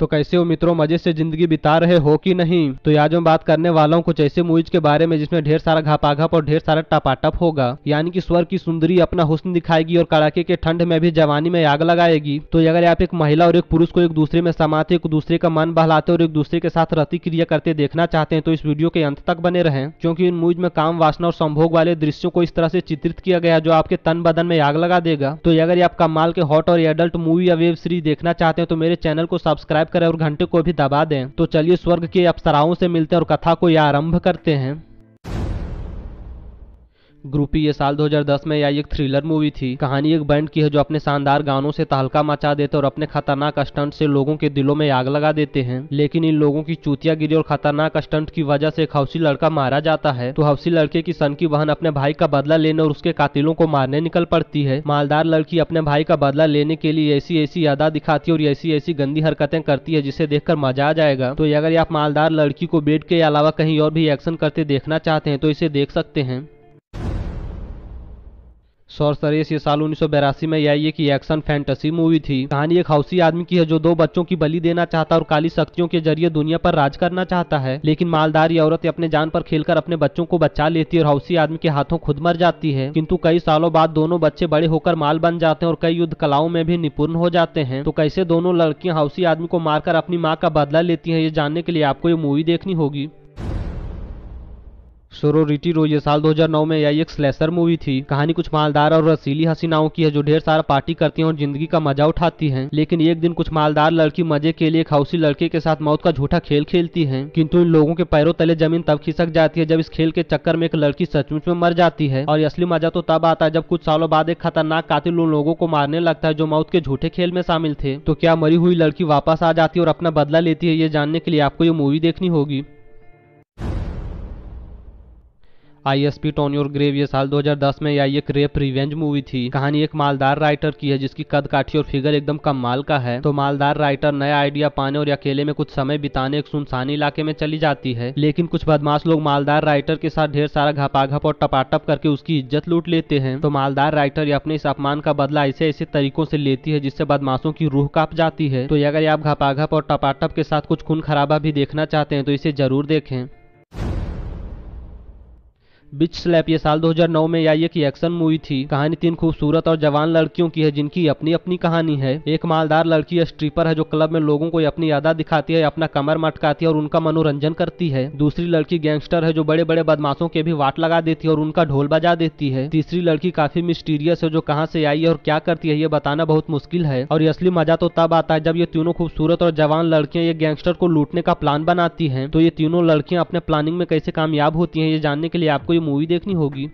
तो कैसे हो मित्रों मजे से जिंदगी बिता रहे हो कि नहीं तो आज मैं बात करने वाला हूँ कुछ ऐसे मूवीज के बारे में जिसमें ढेर सारा घापाघप और ढेर सारा टपाटप होगा यानी कि स्वर की सुंदरी अपना हुस्न दिखाएगी और कड़ाके के ठंड में भी जवानी में आग लगाएगी तो अगर आप एक महिला और एक पुरुष को एक दूसरे में समाते एक दूसरे का मन बहलाते और एक दूसरे के साथ प्रतिक्रिया करते देखना चाहते हैं तो इस वीडियो के अंत तक बने रहे क्योंकि इन मूवीज में काम वासना और संभोग वाले दृश्यों को इस तरह से चित्रित किया गया जो आपके तन बदन में आग लगा देगा तो अगर आप कमाल के हॉट और एडल्ट मूवी या वेब सीरीज देखना चाहते हैं तो मेरे चैनल को सब्सक्राइब सब्सक्राइब करें और घंटे को भी दबा दें तो चलिए स्वर्ग की अप्सराओं से मिलते हैं और कथा को यह आरंभ करते हैं ग्रुपी ये साल 2010 में आई एक थ्रिलर मूवी थी कहानी एक बैंड की है जो अपने शानदार गानों से तहलका मचा देते और अपने खतरनाक स्टंट से लोगों के दिलों में आग लगा देते हैं लेकिन इन लोगों की चूतिया गिरी और खतरनाक स्टंट की वजह से एक हौसी लड़का मारा जाता है तो हौसी लड़के की सन की बहन अपने भाई का बदला लेने और उसके कातिलों को मारने निकल पड़ती है मालदार लड़की अपने भाई का बदला लेने के लिए ऐसी ऐसी अदा दिखाती है और ऐसी ऐसी गंदी हरकतें करती है जिसे देखकर मजा आ जाएगा तो अगर आप मालदार लड़की को बेड के अलावा कहीं और भी एक्शन करते देखना चाहते हैं तो इसे देख सकते हैं सौर सरेस ये साल उन्नीस में आई एक एक्शन फैंटेसी मूवी थी कहानी एक हाउसी आदमी की है जो दो बच्चों की बलि देना चाहता है और काली शक्तियों के जरिए दुनिया पर राज करना चाहता है लेकिन मालदार ये औरत अपने जान पर खेलकर अपने बच्चों को बचा लेती है और हाउसी आदमी के हाथों खुद मर जाती है किंतु कई सालों बाद दोनों बच्चे बड़े होकर माल बन जाते हैं और कई युद्ध कलाओं में भी निपुण हो जाते हैं तो कैसे दोनों लड़कियां हाउसी आदमी को मारकर अपनी माँ का बदला लेती है ये जानने के लिए आपको ये मूवी देखनी होगी सोरोरिटी रो ये साल 2009 में आई एक स्लेसर मूवी थी कहानी कुछ मालदार और रसीली हसीनाओं की है जो ढेर सारा पार्टी करती हैं और जिंदगी का मजा उठाती हैं लेकिन एक दिन कुछ मालदार लड़की मजे के लिए एक हाउसी लड़के के साथ मौत का झूठा खेल खेलती है किंतु इन लोगों के पैरों तले जमीन तब खिसक जाती है जब इस खेल के चक्कर में एक लड़की सचमुच में मर जाती है और असली मजा तो तब आता है जब कुछ सालों बाद एक खतरनाक कातिल उन लोगों को मारने लगता है जो मौत के झूठे खेल में शामिल थे तो क्या मरी हुई लड़की वापस आ जाती है और अपना बदला लेती है ये जानने के लिए आपको ये मूवी देखनी होगी आईएसपी टोनी और ग्रेव ये साल 2010 में आई एक रेप रिवेंज मूवी थी कहानी एक मालदार राइटर की है जिसकी कद काठी और फिगर एकदम कमाल का है तो मालदार राइटर नया आइडिया पाने और अकेले में कुछ समय बिताने एक सुनसानी इलाके में चली जाती है लेकिन कुछ बदमाश लोग मालदार राइटर के साथ ढेर सारा घपाघप और टपाटप करके उसकी इज्जत लूट लेते हैं तो मालदार राइटर ये अपने इस अपमान का बदला ऐसे ऐसे तरीकों से लेती है जिससे बदमाशों की रूह काप जाती है तो अगर आप घपाघप और टपाटप के साथ कुछ खून खराबा भी देखना चाहते हैं तो इसे जरूर देखें बिच स्लैप ये साल 2009 में आई एक एक्शन मूवी थी कहानी तीन खूबसूरत और जवान लड़कियों की है जिनकी अपनी अपनी कहानी है एक मालदार लड़की स्ट्रीपर है जो क्लब में लोगों को अपनी यादा दिखाती है अपना कमर मटकाती है और उनका मनोरंजन करती है दूसरी लड़की गैंगस्टर है जो बड़े बड़े बदमाशों के भी वाट लगा देती है और उनका ढोल बजा देती है तीसरी लड़की काफी मिस्टीरियस है जो कहाँ से आई है और क्या करती है ये बताना बहुत मुश्किल है और ये असली मजा तो तब आता है जब ये तीनों खूबसूरत और जवान लड़कियां ये गैंगस्टर को लूटने का प्लान बनाती है तो ये तीनों लड़कियां अपने प्लानिंग में कैसे कामयाब होती है ये जानने के लिए आपको कोई मूवी देखनी होगी